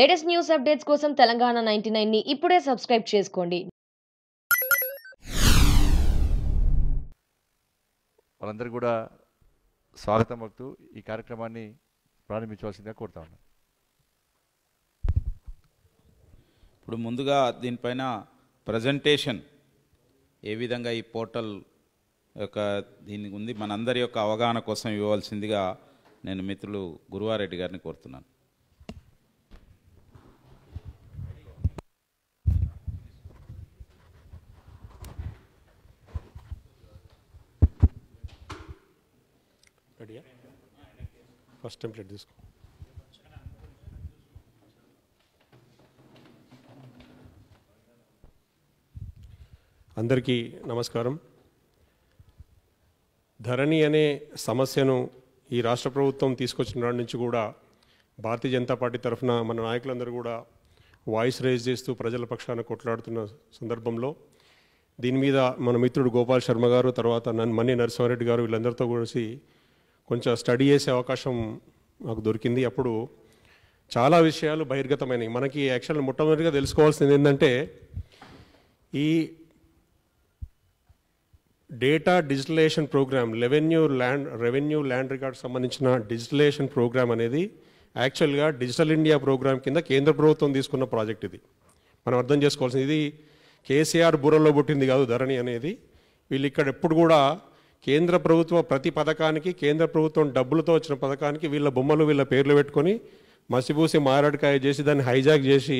latest news updates కోసం Telangana ninety nine ని ఇప్పుడే సబ్స్క్రైబ్ చేసుకోండి వాళ్ళందరూ కూడా స్వాగతం వస్తూ ఈ కార్యక్రమాన్ని ప్రారంభించవలసిందిగా కోరుతా ఉన్నాను ఇప్పుడు ముందుగా దీనిపైన ప్రజెంటేషన్ ఏ విధంగా ఈ పోర్టల్ యొక్క దీనికి ఉంది మనందరి యొక్క అవగాహన కోసం ఇవ్వవలసిందిగా నేను మిత్రులు గురువారెడ్డి గారిని కోరుతున్నాను టెంప్లెట్ తీసుకో అందరికీ నమస్కారం ధరణి అనే సమస్యను ఈ రాష్ట్ర ప్రభుత్వం తీసుకొచ్చిన నాటి నుంచి కూడా భారతీయ జనతా పార్టీ తరఫున మన నాయకులందరూ కూడా వాయిస్ రేజ్ చేస్తూ ప్రజల పక్షాన కొట్లాడుతున్న సందర్భంలో దీని మీద మన మిత్రుడు గోపాల్ శర్మ గారు తర్వాత మన్ని నరసింహారెడ్డి గారు వీళ్ళందరితో కలిసి కొంచెం స్టడీ చేసే అవకాశం మాకు దొరికింది అప్పుడు చాలా విషయాలు బహిర్గతమైనవి మనకి యాక్చువల్ మొట్టమొదటిగా తెలుసుకోవాల్సింది ఏంటంటే ఈ data digitalization program revenue land revenue land record సంబంధించిన డిజిటలైజేషన్ ప్రోగ్రామ్ అనేది యాక్చువల్గా డిజిటల్ ఇండియా ప్రోగ్రామ్ కింద కేంద్ర ప్రభుత్వం తీసుకున్న ప్రాజెక్ట్ ఇది మనం అర్థం చేసుకోవాల్సింది ఇది కేసీఆర్ బుర్రలో పుట్టింది కాదు ధరణి అనేది వీళ్ళు ఇక్కడ ఎప్పుడు కూడా కేంద్ర ప్రభుత్వం ప్రతి పథకానికి కేంద్ర ప్రభుత్వం డబ్బులతో వచ్చిన పథకానికి వీళ్ళ బొమ్మలు వీళ్ళ పేర్లు పెట్టుకొని మసిపూసి మారాడుకాయ చేసి దాన్ని హైజాక్ చేసి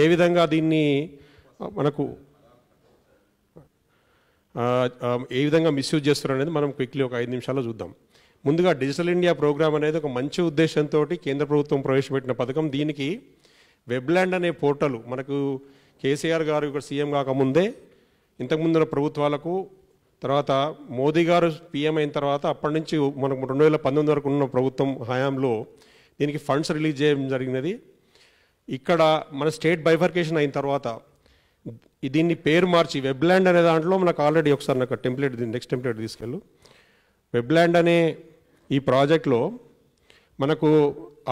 ఏ విధంగా దీన్ని మనకు ఏ విధంగా మిస్యూజ్ చేస్తున్నారు అనేది మనం క్విక్లీ ఒక ఐదు నిమిషాల్లో చూద్దాం ముందుగా డిజిటల్ ఇండియా ప్రోగ్రామ్ అనేది ఒక మంచి ఉద్దేశంతో కేంద్ర ప్రభుత్వం ప్రవేశపెట్టిన పథకం దీనికి వెబ్ల్యాండ్ అనే పోర్టల్ మనకు కేసీఆర్ గారు ఇక్కడ సీఎం కాకముందే ఇంతకుముందున ప్రభుత్వాలకు తర్వాత మోదీ గారు పీఎం అయిన తర్వాత అప్పటి నుంచి మనకు రెండు వేల పంతొమ్మిది వరకు ఉన్న ప్రభుత్వం హయాంలో దీనికి ఫండ్స్ రిలీజ్ చేయడం జరిగినది ఇక్కడ మన స్టేట్ బైఫర్కేషన్ అయిన తర్వాత దీన్ని పేరు మార్చి వెబ్ల్యాండ్ అనే దాంట్లో మనకు ఆల్రెడీ ఒకసారి నాకు టెంప్లెట్ నెక్స్ట్ టెంప్లెట్ తీసుకెళ్ళు వెబ్ల్యాండ్ అనే ఈ ప్రాజెక్ట్లో మనకు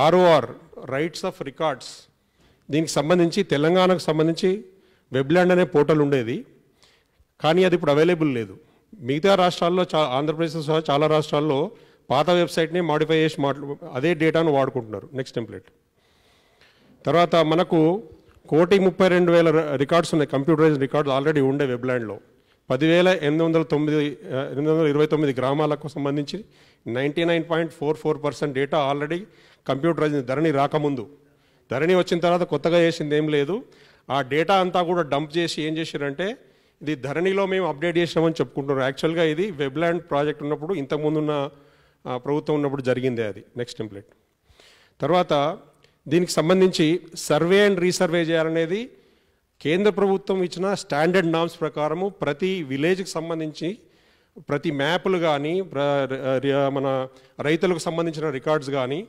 ఆర్ఓఆర్ రైట్స్ ఆఫ్ రికార్డ్స్ దీనికి సంబంధించి తెలంగాణకు సంబంధించి వెబ్ల్యాండ్ అనే పోర్టల్ ఉండేది కానీ అది ఇప్పుడు అవైలబుల్ లేదు మిగతా రాష్ట్రాల్లో చా ఆంధ్రప్రదేశ్ సహా చాలా రాష్ట్రాల్లో పాత వెబ్సైట్ని మాడిఫై చేసి మాట్లా అదే డేటాను వాడుకుంటున్నారు నెక్స్ట్ టెంప్లెట్ తర్వాత మనకు కోటి ముప్పై రెండు వేల రికార్డ్స్ ఉన్నాయి కంప్యూటరైజ్ రికార్డ్స్ ఆల్రెడీ ఉండే వెబ్లాండ్లో పదివేల ఎనిమిది వందల తొమ్మిది ఎనిమిది వందల ఇరవై తొమ్మిది గ్రామాలకు సంబంధించి ninety nine point four four percent data already computerize Dharani రాకముందు ధరణి వచ్చిన తర్వాత కొత్తగా చేసింది ఏం లేదు ఆ డేటా అంతా కూడా డంప్ చేసి ఏం చేశారంటే ఇది ధరణిలో మేము అప్డేట్ చేసినామని చెప్పుకుంటున్నారు యాక్చువల్గా ఇది వెబ్ల్యాండ్ ప్రాజెక్ట్ ఉన్నప్పుడు ఇంతకుముందు ఉన్న ప్రభుత్వం ఉన్నప్పుడు జరిగిందే అది నెక్స్ట్ టెంప్లెట్ తర్వాత దీనికి సంబంధించి సర్వే అండ్ రీసర్వే చేయాలనేది కేంద్ర ప్రభుత్వం ఇచ్చిన స్టాండర్డ్ నామ్స్ ప్రకారము ప్రతి విలేజ్కి సంబంధించి ప్రతి మ్యాప్లు కానీ మన రైతులకు సంబంధించిన రికార్డ్స్ కానీ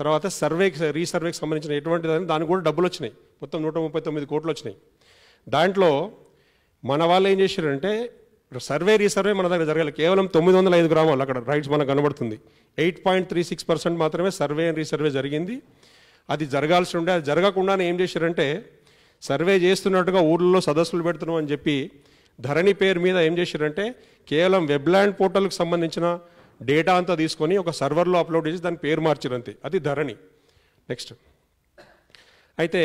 తర్వాత సర్వేకి రీసర్వేకి సంబంధించిన ఎటువంటి దానికి కూడా డబ్బులు వచ్చినాయి మొత్తం నూట ముప్పై తొమ్మిది కోట్లు వచ్చినాయి దాంట్లో మన వాళ్ళు ఏం చేశారంటే సర్వే రీసర్వే మన దగ్గర జరగాలి కేవలం తొమ్మిది వందల ఐదు గ్రామాలు అక్కడ రైట్స్ మనకు కనబడుతుంది eight point three six percent మాత్రమే సర్వే అండ్ రీసర్వే జరిగింది అది జరగాల్సి ఉండే అది జరగకుండానే ఏం చేశారంటే సర్వే చేస్తున్నట్టుగా ఊళ్ళో సదస్సులు పెడుతున్నాం అని చెప్పి ధరణి పేరు మీద ఏం చేశారంటే కేవలం వెబ్లాండ్ పోర్టల్కి సంబంధించిన డేటా అంతా తీసుకొని ఒక సర్వర్లో అప్లోడ్ చేసి దాని పేరు మార్చారు అది ధరణి నెక్స్ట్ అయితే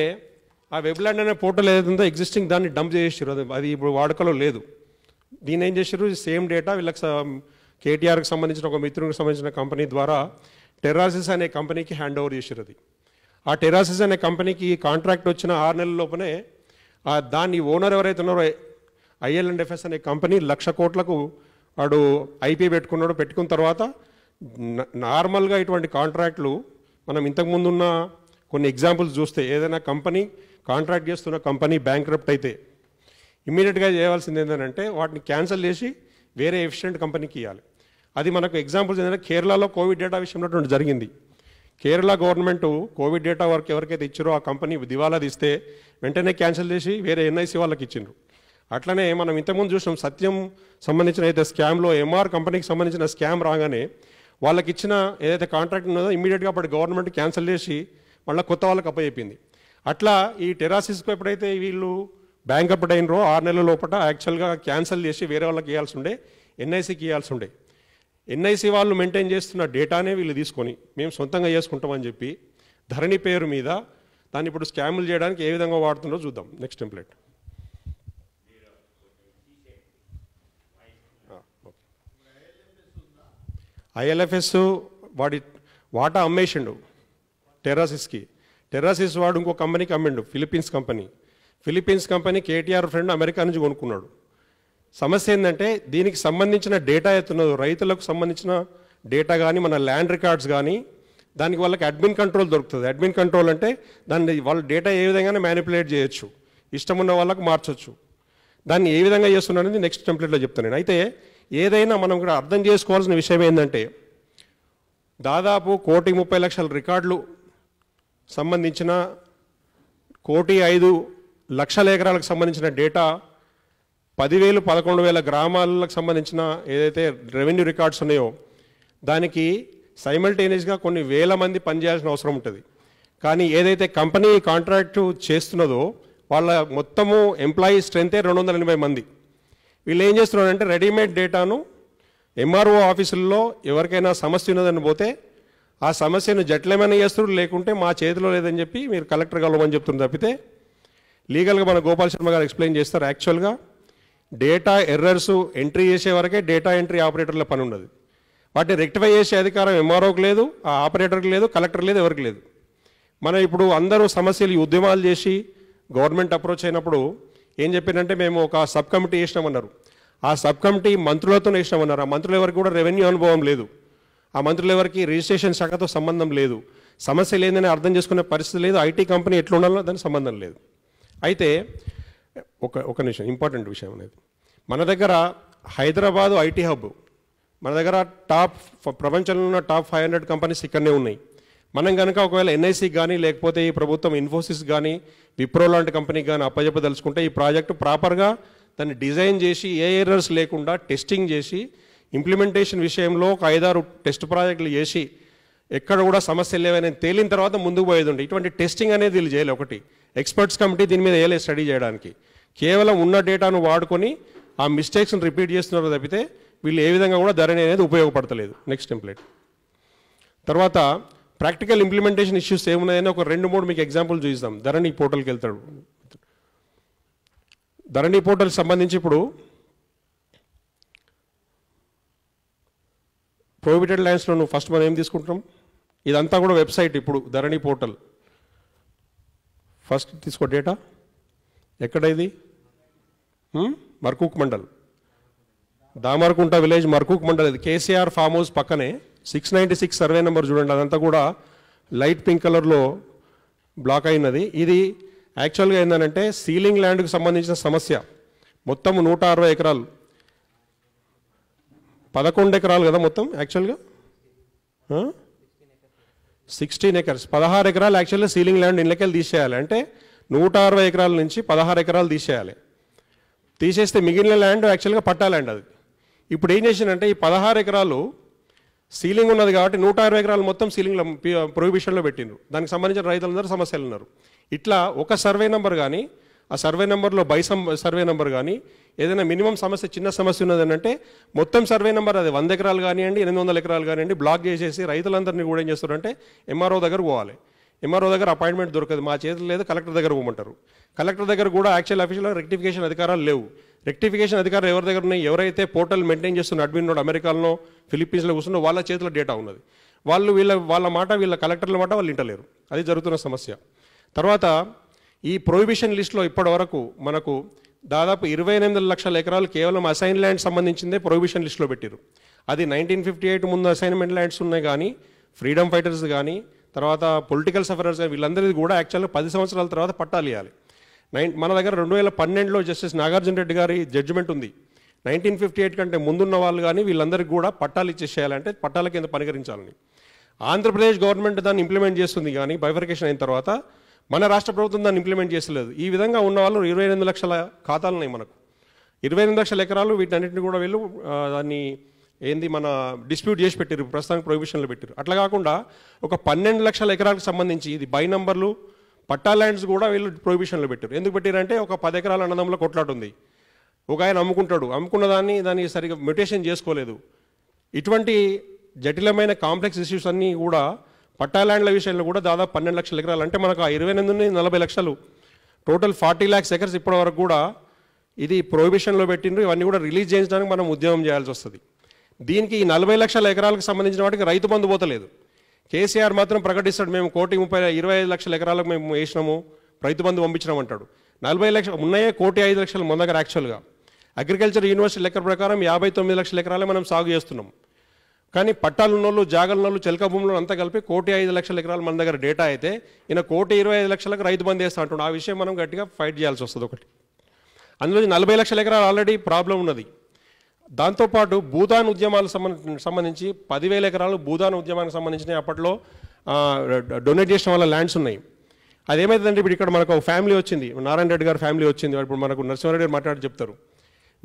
ఆ ల్యాండ్ అనే పోర్టల్ ఏదైతే ఎగ్జిస్టింగ్ దాన్ని డంప్ చేసేసారు అది అది ఇప్పుడు వాడుకలో లేదు దీని ఏం చేశారు సేమ్ డేటా వీళ్ళకి కేటీఆర్కి సంబంధించిన ఒక మిత్రునికి సంబంధించిన కంపెనీ ద్వారా టెరాసిస్ అనే కంపెనీకి హ్యాండ్ ఓవర్ చేశారు అది ఆ టెరాసిస్ అనే కంపెనీకి కాంట్రాక్ట్ వచ్చిన ఆరు నెలల లోపలే దాన్ని ఓనర్ ఎవరైతే ఉన్నారో ఐఎల్ అండ్ ఎఫ్ఎస్ అనే కంపెనీ లక్ష కోట్లకు వాడు ఐపీ పెట్టుకున్నాడు పెట్టుకున్న తర్వాత నార్మల్గా ఇటువంటి కాంట్రాక్ట్లు మనం ఇంతకుముందున్న కొన్ని ఎగ్జాంపుల్స్ చూస్తే ఏదైనా కంపెనీ కాంట్రాక్ట్ చేస్తున్న కంపెనీ క్రప్ట్ అయితే ఇమీడియట్గా చేయవలసింది ఏంటంటే వాటిని క్యాన్సిల్ చేసి వేరే ఎఫిషియెంట్ కంపెనీకి ఇవ్వాలి అది మనకు ఎగ్జాంపుల్స్ ఏంటంటే కేరళలో కోవిడ్ డేటా విషయంలో జరిగింది కేరళ గవర్నమెంట్ కోవిడ్ డేటా వరకు ఎవరికైతే ఇచ్చారో ఆ కంపెనీ దివాలా తీస్తే వెంటనే క్యాన్సిల్ చేసి వేరే ఎన్ఐసి వాళ్ళకి ఇచ్చిండ్రు అట్లనే మనం ఇంతకుముందు చూసాం సత్యం సంబంధించిన అయితే స్కామ్లో ఎంఆర్ కంపెనీకి సంబంధించిన స్కామ్ రాగానే వాళ్ళకి ఇచ్చిన ఏదైతే కాంట్రాక్ట్ ఉన్నదో ఇమీడియట్గా అప్పుడు గవర్నమెంట్ క్యాన్సిల్ చేసి మళ్ళీ కొత్త వాళ్ళకి అప్పచెప్పింది అట్లా ఈ టెరాసిస్కు ఎప్పుడైతే వీళ్ళు బ్యాంక్ అప్డ్ అయినరో ఆరు నెలల లోపల యాక్చువల్గా క్యాన్సిల్ చేసి వేరే వాళ్ళకి ఇవ్వాల్సి ఉండే ఎన్ఐసికి ఇవ్వాల్సి ఉండే ఎన్ఐసి వాళ్ళు మెయింటైన్ చేస్తున్న డేటానే వీళ్ళు తీసుకొని మేము సొంతంగా చేసుకుంటామని చెప్పి ధరణి పేరు మీద దాన్ని ఇప్పుడు స్కాములు చేయడానికి ఏ విధంగా వాడుతుందో చూద్దాం నెక్స్ట్ టెంప్లెట్ ఐఎల్ఎఫ్ఎస్ వాడి వాటా అమ్మేసిండు టెరాసిస్కి టెర్రాసిస్ వాడు ఇంకో కంపెనీకి అమ్మిండు Philippines company Philippines company KTR friend America నుంచి కొనుక్కున్నాడు సమస్య ఏంటంటే దీనికి సంబంధించిన డేటా ఎత్తున్నది రైతులకు సంబంధించిన డేటా కానీ మన ల్యాండ్ రికార్డ్స్ కానీ దానికి వాళ్ళకి అడ్మిన్ కంట్రోల్ దొరుకుతుంది అడ్మిన్ కంట్రోల్ అంటే దాన్ని వాళ్ళ డేటా ఏ విధంగానే మ్యానిపులేట్ చేయొచ్చు ఇష్టం ఉన్న వాళ్ళకు మార్చొచ్చు దాన్ని ఏ విధంగా చేస్తున్నారనేది నెక్స్ట్ టెంప్లెట్లో చెప్తాను నేను అయితే ఏదైనా మనం ఇక్కడ అర్థం చేసుకోవాల్సిన విషయం ఏంటంటే దాదాపు కోటి ముప్పై లక్షల రికార్డులు సంబంధించిన కోటి ఐదు లక్షల ఎకరాలకు సంబంధించిన డేటా పదివేలు పదకొండు వేల గ్రామాలకు సంబంధించిన ఏదైతే రెవెన్యూ రికార్డ్స్ ఉన్నాయో దానికి సైమల్టేనియస్గా కొన్ని వేల మంది పనిచేయాల్సిన అవసరం ఉంటుంది కానీ ఏదైతే కంపెనీ కాంట్రాక్టు చేస్తున్నదో వాళ్ళ మొత్తము ఎంప్లాయీ స్ట్రెంతే రెండు వందల ఎనభై మంది వీళ్ళు ఏం చేస్తున్నారంటే రెడీమేడ్ డేటాను ఎంఆర్ఓ ఆఫీసుల్లో ఎవరికైనా సమస్య ఉన్నదని పోతే ఆ సమస్యను జట్లేమైనా చేస్తారు లేకుంటే మా చేతిలో లేదని చెప్పి మీరు కలెక్టర్ కలవమని చెప్తున్నారు తప్పితే లీగల్గా మన గోపాల్ శర్మ గారు ఎక్స్ప్లెయిన్ చేస్తారు యాక్చువల్గా డేటా ఎర్రర్స్ ఎంట్రీ చేసే వరకే డేటా ఎంట్రీ ఆపరేటర్ల పని ఉన్నది వాటిని రెక్టిఫై చేసే అధికారం ఎంఆర్ఓకి లేదు ఆ ఆపరేటర్కి లేదు కలెక్టర్ లేదు ఎవరికి లేదు మనం ఇప్పుడు అందరూ సమస్యలు ఉద్యమాలు చేసి గవర్నమెంట్ అప్రోచ్ అయినప్పుడు ఏం చెప్పిందంటే మేము ఒక సబ్ కమిటీ వేసినామన్నారు ఆ సబ్ కమిటీ మంత్రులతో వేసినామన్నారు ఆ మంత్రులు ఎవరికి కూడా రెవెన్యూ అనుభవం లేదు ఆ మంత్రులు ఎవరికి రిజిస్ట్రేషన్ శాఖతో సంబంధం లేదు సమస్య లేదని అర్థం చేసుకునే పరిస్థితి లేదు ఐటీ కంపెనీ ఎట్లా ఉండాలో దానికి సంబంధం లేదు అయితే ఒక ఒక నిమిషం ఇంపార్టెంట్ విషయం అనేది మన దగ్గర హైదరాబాదు ఐటీ హబ్ మన దగ్గర టాప్ ప్రపంచంలో ఉన్న టాప్ ఫైవ్ హండ్రెడ్ కంపెనీస్ ఇక్కడనే ఉన్నాయి మనం కనుక ఒకవేళ ఎన్ఐసి కానీ లేకపోతే ఈ ప్రభుత్వం ఇన్ఫోసిస్ కానీ విప్రో లాంటి కంపెనీకి కానీ అప్పజెప్పదలుచుకుంటే ఈ ప్రాజెక్టు ప్రాపర్గా దాన్ని డిజైన్ చేసి ఏ ఎర్రర్స్ లేకుండా టెస్టింగ్ చేసి ఇంప్లిమెంటేషన్ విషయంలో ఒక ఐదారు టెస్ట్ ప్రాజెక్టులు చేసి ఎక్కడ కూడా సమస్యలు లేవని తేలిన తర్వాత ముందుకు పోయేది ఉండే ఇటువంటి టెస్టింగ్ అనేది వీళ్ళు చేయలే ఒకటి ఎక్స్పర్ట్స్ కమిటీ దీని మీద వేయలేదు స్టడీ చేయడానికి కేవలం ఉన్న డేటాను వాడుకొని ఆ మిస్టేక్స్ని రిపీట్ చేస్తున్నారో తప్పితే వీళ్ళు ఏ విధంగా కూడా ధరణి అనేది ఉపయోగపడతలేదు నెక్స్ట్ టెంప్లెట్ తర్వాత ప్రాక్టికల్ ఇంప్లిమెంటేషన్ ఇష్యూస్ ఏమున్నాయని ఒక రెండు మూడు మీకు ఎగ్జాంపుల్ చూపిస్తాం ధరణి పోర్టల్కి వెళ్తాడు ధరణి పోర్టల్ సంబంధించి ఇప్పుడు ప్రోహిబిటెడ్ ల్యాండ్స్లో నువ్వు ఫస్ట్ మనం ఏం తీసుకుంటున్నాం ఇదంతా కూడా వెబ్సైట్ ఇప్పుడు ధరణి పోర్టల్ ఫస్ట్ తీసుకో డేటా ఎక్కడ ఇది మర్కూక్ మండల్ దామర్కుంట విలేజ్ మర్కూక్ మండల్ ఇది కేసీఆర్ ఫామ్ హౌస్ పక్కనే six ninety six survey number చూడండి అదంతా కూడా లైట్ పింక్ కలర్లో బ్లాక్ అయినది ఇది యాక్చువల్గా ఏంటంటే సీలింగ్ ల్యాండ్కు సంబంధించిన సమస్య మొత్తం నూట అరవై ఎకరాలు పదకొండు ఎకరాలు కదా మొత్తం యాక్చువల్గా సిక్స్టీన్ ఎకర్స్ పదహారు ఎకరాలు యాక్చువల్గా సీలింగ్ ల్యాండ్ ఇళ్ళకెళ్ళి తీసేయాలి అంటే నూట అరవై ఎకరాల నుంచి పదహారు ఎకరాలు తీసేయాలి తీసేస్తే మిగిలిన ల్యాండ్ యాక్చువల్గా పట్టా ల్యాండ్ అది ఇప్పుడు ఏం చేసిందంటే ఈ పదహారు ఎకరాలు సీలింగ్ ఉన్నది కాబట్టి నూట అరవై ఎకరాలు మొత్తం సీలింగ్లో ప్రొహిబిషన్లో పెట్టిండ్రు దానికి సంబంధించిన రైతులందరూ సమస్యలు ఉన్నారు ఇట్లా ఒక సర్వే నెంబర్ కానీ ఆ సర్వే నెంబర్లో బై సం సర్వే నెంబర్ కానీ ఏదైనా మినిమం సమస్య చిన్న సమస్య ఉన్నదంటే మొత్తం సర్వే నెంబర్ అది వంద ఎకరాలు కానివ్వండి ఎనిమిది వందల ఎకరాలు కానివ్వండి బ్లాక్ చేసేసి రైతులందరినీ కూడా ఏం చేస్తారంటే ఎంఆర్ఓ దగ్గర పోవాలి ఎంఆర్ఓ దగ్గర అపాయింట్మెంట్ దొరకదు మా చేతులు లేదు కలెక్టర్ దగ్గర పోమంటారు కలెక్టర్ దగ్గర కూడా యాక్చువల్ అఫీషియల్ రెక్టిఫికేషన్ అధికారాలు లేవు రెక్టిఫికేషన్ అధికారులు ఎవరి దగ్గర ఉన్నాయి ఎవరైతే పోర్టల్ మెయింటైన్ చేస్తున్న అడ్మిన్ అమెరికాలో ఫిలిప్పీన్స్లో కూర్చున్న వాళ్ళ చేతిలో డేటా ఉన్నది వాళ్ళు వీళ్ళ వాళ్ళ మాట వీళ్ళ కలెక్టర్ల మాట వాళ్ళు వింటలేరు అది జరుగుతున్న సమస్య తర్వాత ఈ ప్రొహిబిషన్ లిస్ట్లో ఇప్పటి వరకు మనకు దాదాపు ఇరవై ఎనిమిది లక్షల ఎకరాలు కేవలం అసైన్ ల్యాండ్ సంబంధించిందే ప్రొహిబిషన్ లిస్ట్లో పెట్టారు అది నైన్టీన్ ఫిఫ్టీ ఎయిట్ ముందు అసైన్మెంట్ ల్యాండ్స్ ఉన్నాయి కానీ ఫ్రీడమ్ ఫైటర్స్ కానీ తర్వాత పొలిటికల్ సఫరర్స్ కానీ వీళ్ళందరిది కూడా యాక్చువల్గా పది సంవత్సరాల తర్వాత పట్టాలు ఇవ్వాలి నైన్ మన దగ్గర రెండు వేల పన్నెండులో జస్టిస్ నాగార్జున రెడ్డి గారి జడ్జిమెంట్ ఉంది నైన్టీన్ ఫిఫ్టీ ఎయిట్ కంటే ముందున్న వాళ్ళు కానీ వీళ్ళందరికీ కూడా పట్టాలు ఇచ్చేసేయాలంటే పట్టాల కింద పరిగరించాలని ఆంధ్రప్రదేశ్ గవర్నమెంట్ దాన్ని ఇంప్లిమెంట్ చేస్తుంది కానీ బైఫర్కేషన్ అయిన తర్వాత మన రాష్ట్ర ప్రభుత్వం దాన్ని ఇంప్లిమెంట్ చేసలేదు ఈ విధంగా ఉన్న వాళ్ళు ఇరవై ఎనిమిది లక్షల ఖాతాలు ఉన్నాయి మనకు ఇరవై ఎనిమిది లక్షల ఎకరాలు వీటన్నింటిని కూడా వీళ్ళు దాన్ని ఏంది మన డిస్ప్యూట్ చేసి పెట్టారు ప్రస్తుతానికి ప్రొహిబిషన్లు పెట్టారు అట్లా కాకుండా ఒక పన్నెండు లక్షల ఎకరాలకు సంబంధించి ఇది బై నంబర్లు పట్టా ల్యాండ్స్ కూడా వీళ్ళు ప్రొహిబిషన్లు పెట్టారు ఎందుకు పెట్టారంటే ఒక పది ఎకరాల అన్నదంలో కొట్లాటుంది ఒక ఆయన అమ్ముకుంటాడు అమ్ముకున్న దాన్ని దాన్ని సరిగ్గా మ్యూటేషన్ చేసుకోలేదు ఇటువంటి జటిలమైన కాంప్లెక్స్ ఇష్యూస్ అన్నీ కూడా పట్టాల్యాండ్ల విషయంలో కూడా దాదాపు పన్నెండు లక్షల ఎకరాలు అంటే మనకు ఆ ఇరవై ఎనిమిది నుండి నలభై లక్షలు టోటల్ ఫార్టీ ల్యాక్స్ ఎకర్స్ ఇప్పటి వరకు కూడా ఇది ప్రొహిబిషన్లో పెట్టిండ్రు ఇవన్నీ కూడా రిలీజ్ చేయించడానికి మనం ఉద్యమం చేయాల్సి వస్తుంది దీనికి ఈ నలభై లక్షల ఎకరాలకు సంబంధించిన వాటికి రైతు బంధు పోతలేదు కేసీఆర్ మాత్రం ప్రకటిస్తాడు మేము కోటి ముప్పై ఇరవై ఐదు లక్షల ఎకరాలకు మేము వేసినాము రైతు బంధు పంపించినాం అంటాడు నలభై లక్షలు ఉన్నాయే కోటి ఐదు లక్షలు మన యాక్చువల్గా అగ్రికల్చర్ యూనివర్సిటీ లెక్క ప్రకారం యాభై తొమ్మిది లక్షల ఎకరాలే మనం సాగు చేస్తున్నాం కానీ పట్టాలున్నోళ్ళు జాగలున్నోళ్ళు చెలక భూములు అంతా కలిపి కోటి ఐదు లక్షల ఎకరాలు మన దగ్గర డేటా అయితే ఈయన కోటి ఇరవై ఐదు లక్షలకు రైతు బంద్ వేస్తా అంటున్నాడు ఆ విషయం మనం గట్టిగా ఫైట్ చేయాల్సి వస్తుంది ఒకటి అందులో నలభై లక్షల ఎకరాలు ఆల్రెడీ ప్రాబ్లం ఉన్నది దాంతోపాటు భూదాన్ ఉద్యమాలకు సంబంధించి సంబంధించి పదివేల ఎకరాలు భూదాన్ ఉద్యమానికి సంబంధించిన అప్పట్లో డొనేట్ చేసిన వాళ్ళ ల్యాండ్స్ ఉన్నాయి అదేమైందంటే ఇప్పుడు ఇక్కడ మనకు ఫ్యామిలీ వచ్చింది నారాయణ రెడ్డి గారు ఫ్యామిలీ వచ్చింది ఇప్పుడు మనకు నరసింహారెడ్డి గారు మాట్లాడి చెప్తారు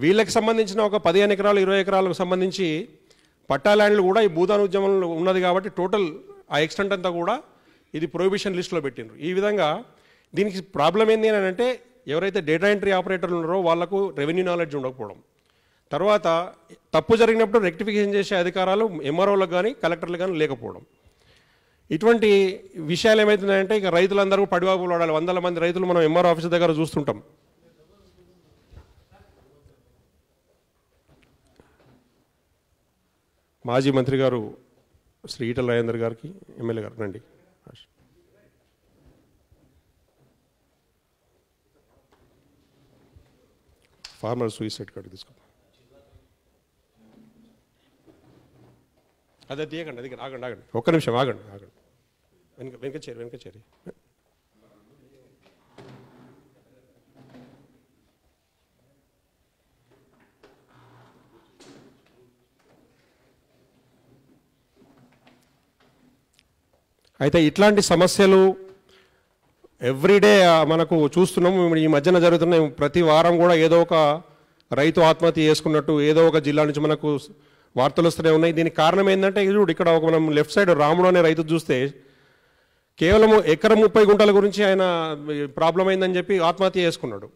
వీళ్ళకి సంబంధించిన ఒక పదిహేను ఎకరాలు ఇరవై ఎకరాలకు సంబంధించి పట్టా ల్యాండ్లు కూడా ఈ భూదాన్ ఉద్యమంలో ఉన్నది కాబట్టి టోటల్ ఆ ఎక్స్టెంట్ అంతా కూడా ఇది ప్రొహిబిషన్ లిస్ట్లో పెట్టిండ్రు ఈ విధంగా దీనికి ప్రాబ్లం ఏంది అని అంటే ఎవరైతే డేటా ఎంట్రీ ఆపరేటర్లు ఉన్నారో వాళ్లకు రెవెన్యూ నాలెడ్జ్ ఉండకపోవడం తర్వాత తప్పు జరిగినప్పుడు రెక్టిఫికేషన్ చేసే అధికారాలు ఎంఆర్ఓలకు కానీ కలెక్టర్లు కానీ లేకపోవడం ఇటువంటి విషయాలు ఏమవుతున్నాయంటే ఇక రైతులందరూ పడివాపులు ఆడాలి వందల మంది రైతులు మనం ఎంఆర్ఓ ఆఫీస్ దగ్గర చూస్తుంటాం మాజీ మంత్రి గారు శ్రీ ఈటల రాజేందర్ గారికి ఎమ్మెల్యే గారు రండి ఫార్మర్ సూసైడ్ కార్డు తీసుకో అదే తీయకండి అది ఆగండి ఆగండి ఒక్క నిమిషం ఆగండి ఆగండి వెనక వెనక చేరి వెనక చేరి అయితే ఇట్లాంటి సమస్యలు ఎవ్రీడే మనకు చూస్తున్నాము ఈ మధ్యన జరుగుతున్న ప్రతి వారం కూడా ఏదో ఒక రైతు ఆత్మహత్య చేసుకున్నట్టు ఏదో ఒక జిల్లా నుంచి మనకు వార్తలు వస్తూనే ఉన్నాయి దీనికి కారణం ఏంటంటే చూడు ఇక్కడ ఒక మనం లెఫ్ట్ సైడ్ రాముడు అనే రైతు చూస్తే కేవలం ఎకరం ముప్పై గుంటల గురించి ఆయన ప్రాబ్లం అయిందని చెప్పి ఆత్మహత్య చేసుకున్నాడు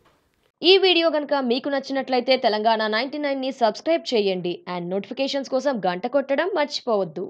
ఈ వీడియో కనుక మీకు నచ్చినట్లయితే తెలంగాణ నైన్టీ నైన్ని సబ్స్క్రైబ్ చేయండి అండ్ నోటిఫికేషన్స్ కోసం గంట కొట్టడం మర్చిపోవద్దు